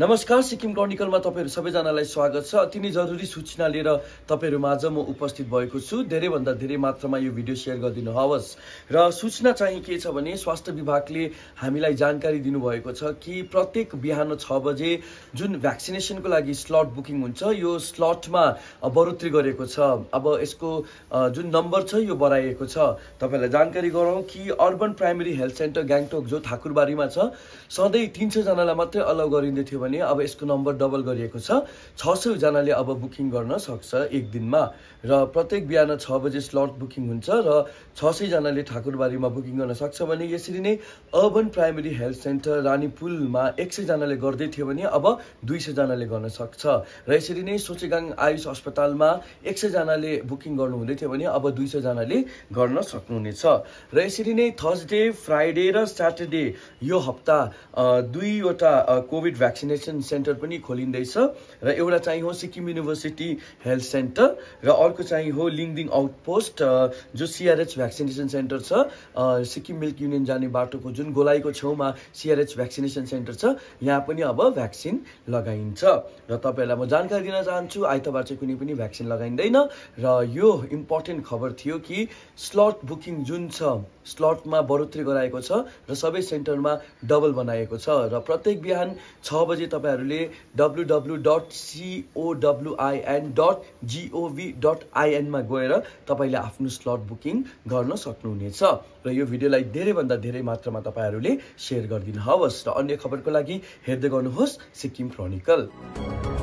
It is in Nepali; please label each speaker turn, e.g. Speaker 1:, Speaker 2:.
Speaker 1: नमस्कार सिक्किम क्रोनिकलमा तपाईँहरू सबैजनालाई स्वागत छ अति नै जरुरी सूचना लिएर तपाईँहरू माझ म उपस्थित भएको छु धेरैभन्दा धेरै मात्रामा यो भिडियो सेयर गरिदिनु हवस् र सूचना चाहिँ के छ भने स्वास्थ्य विभागले हामीलाई जानकारी दिनुभएको छ कि प्रत्येक बिहान छ बजे जुन भ्याक्सिनेसनको लागि स्लट बुकिङ हुन्छ यो स्लटमा बढोत्तरी गरेको छ अब यसको जुन नम्बर छ यो बढाइएको छ तपाईँलाई जानकारी गराउँ कि urban primary health centre Gangtok जो ठाकुरबारीमा छ सधैँ तिन सयजनालाई मात्रै अलाउ गरिँदै थियो भने अब यसको नम्बर डबल गरिएको छ छ सयजनाले अब बुकिङ गर्न सक्छ एक दिनमा र प्रत्येक बिहान छ बजे स्लट बुकिङ हुन्छ र छ सयजनाले ठाकुरबारीमा बुकिङ गर्न सक्छ भने यसरी नै अर्बन प्राइमेरी हेल्थ सेन्टर रानीपुलमा एक सयजनाले गर्दै थियो भने अब दुई सयजनाले गर्न सक्छ र यसरी नै सोचेगाङ आयुष अस्पतालमा एक सयजनाले बुकिङ गर्नुहुँदै थियो भने अब दुई सयजनाले गर्न सक्नुहुनेछ र यसरी नै थर्सडे फ्राइडे र स्याटरडे यो हप्ता दुईवटा कोभिड भ्याक्सिनेसन भ्याक्सिनेसन सेन्टर पनि खोलिँदैछ र एउटा चाहिँ हो सिक्किम युनिभर्सिटी हेल्थ सेन्टर र अर्को चाहिँ हो लिङदिङ आउटपोस्ट जो सिआरएच भ्याक्सिनेसन सेन्टर छ सिक्किम मिल्क युनियन जाने बाटोको जुन गोलाइको छेउमा सिआरएच भ्याक्सिनेसन सेन्टर छ यहाँ पनि अब भ्याक्सिन लगाइन्छ र तपाईँहरूलाई म जानकारी दिन चाहन्छु आइतबार चाहिँ कुनै पनि भ्याक्सिन लगाइँदैन र यो इम्पोर्टेन्ट खबर थियो कि स्लट बुकिङ जुन छ स्लटमा बढोत्तरी गराएको छ र सबै सेन्टरमा डबल बनाएको छ र प्रत्येक बिहान छ बजे तपाईँहरूले W W dot C O W I N dot G O V dot आइएनमा गएर तपाईँले आफ्नो स्लट बुकिङ गर्न सक्नुहुनेछ र यो भिडियोलाई धेरैभन्दा धेरै मात्रामा तपाईँहरूले सेयर गरिदिनुहोस् र अन्य खबरको लागि हेर्दै गर्नुहोस् सिक्किम क्रोनिकल